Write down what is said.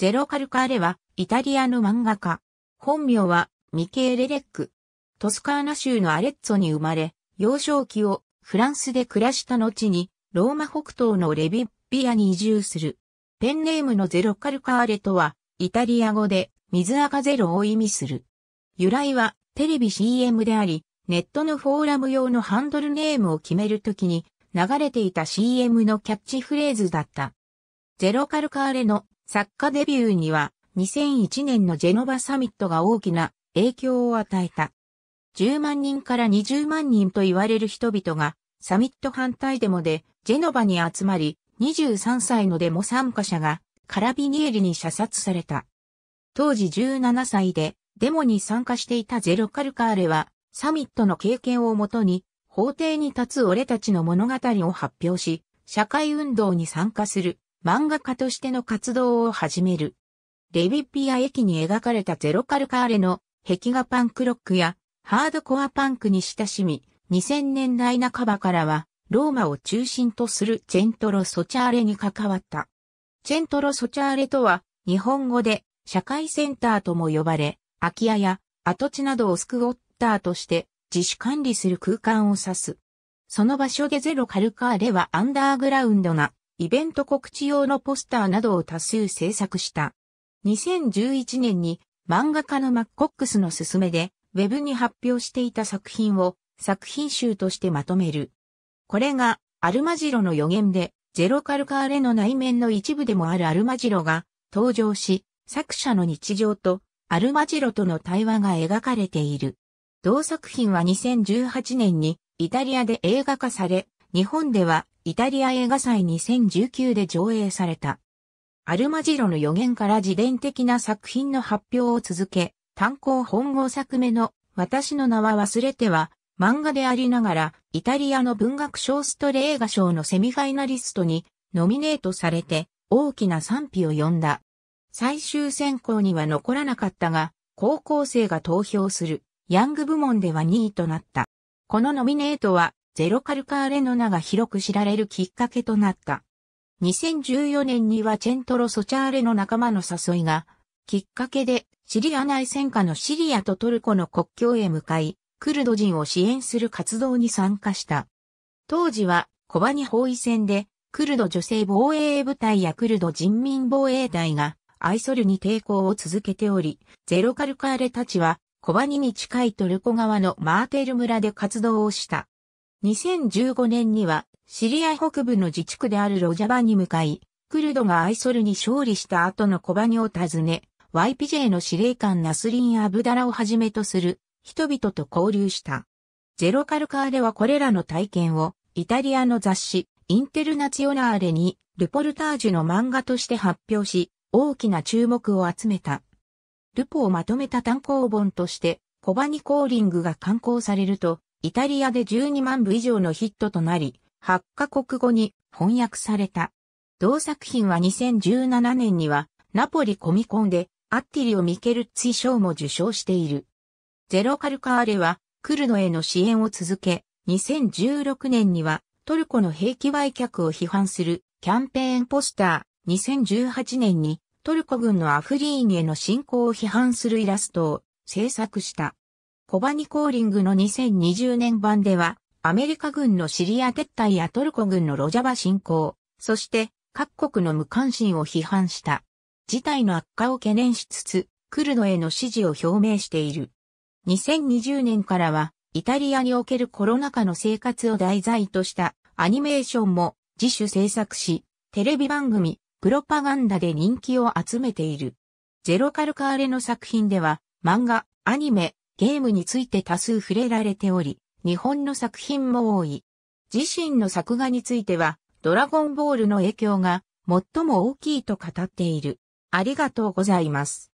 ゼロ・カルカーレは、イタリアの漫画家。本名は、ミケーレ・レック。トスカーナ州のアレッツォに生まれ、幼少期をフランスで暮らした後に、ローマ北東のレビッビアに移住する。ペンネームのゼロ・カルカーレとは、イタリア語で、水赤ゼロを意味する。由来は、テレビ CM であり、ネットのフォーラム用のハンドルネームを決めるときに、流れていた CM のキャッチフレーズだった。ゼロカルカーレの作家デビューには2001年のジェノバサミットが大きな影響を与えた。10万人から20万人と言われる人々がサミット反対デモでジェノバに集まり23歳のデモ参加者がカラビニエリに射殺された。当時17歳でデモに参加していたゼロカルカーレはサミットの経験をもとに法廷に立つ俺たちの物語を発表し社会運動に参加する漫画家としての活動を始める。レビピア駅に描かれたゼロカルカーレの壁画パンクロックやハードコアパンクに親しみ、2000年代半ばからはローマを中心とするチェントロ・ソチャーレに関わった。チェントロ・ソチャーレとは日本語で社会センターとも呼ばれ、空き家や跡地などをスクウォッターとして自主管理する空間を指す。その場所でゼロカルカーレはアンダーグラウンドなイベント告知用のポスターなどを多数制作した。2011年に漫画家のマッコックスの勧めで、ウェブに発表していた作品を作品集としてまとめる。これがアルマジロの予言で、ゼロカルカーレの内面の一部でもあるアルマジロが登場し、作者の日常とアルマジロとの対話が描かれている。同作品は2018年にイタリアで映画化され、日本ではイタリア映画祭2019で上映された。アルマジロの予言から自伝的な作品の発表を続け、単行本号作目の私の名は忘れては漫画でありながらイタリアの文学賞ストレ映画賞のセミファイナリストにノミネートされて大きな賛否を呼んだ。最終選考には残らなかったが、高校生が投票するヤング部門では2位となった。このノミネートはゼロカルカーレの名が広く知られるきっかけとなった。2014年にはチェントロ・ソチャーレの仲間の誘いが、きっかけでシリア内戦下のシリアとトルコの国境へ向かい、クルド人を支援する活動に参加した。当時はコバニ包囲戦で、クルド女性防衛部隊やクルド人民防衛隊がアイソルに抵抗を続けており、ゼロカルカーレたちはコバニに近いトルコ側のマーテル村で活動をした。2015年には、シリア北部の自治区であるロジャバに向かい、クルドがアイソルに勝利した後のコバニを訪ね、YPJ の司令官ナスリン・アブダラをはじめとする人々と交流した。ゼロカルカーではこれらの体験をイタリアの雑誌インテルナチオナーレにルポルタージュの漫画として発表し大きな注目を集めた。ルポをまとめた単行本としてコバニコーリングが刊行されるとイタリアで12万部以上のヒットとなり、8カ国語に翻訳された。同作品は2017年には、ナポリコミコンで、アッティリオ・ミケルッツィ賞も受賞している。ゼロカルカーレは、クルドへの支援を続け、2016年には、トルコの兵器売却を批判するキャンペーンポスター、2018年にトルコ軍のアフリーニへの侵攻を批判するイラストを制作した。コバニコーリングの2020年版では、アメリカ軍のシリア撤退やトルコ軍のロジャバ侵攻、そして各国の無関心を批判した。事態の悪化を懸念しつつ、クルドへの支持を表明している。2020年からは、イタリアにおけるコロナ禍の生活を題材としたアニメーションも自主制作し、テレビ番組、プロパガンダで人気を集めている。ゼロカルカーレの作品では、漫画、アニメ、ゲームについて多数触れられており、日本の作品も多い。自身の作画については、ドラゴンボールの影響が最も大きいと語っている。ありがとうございます。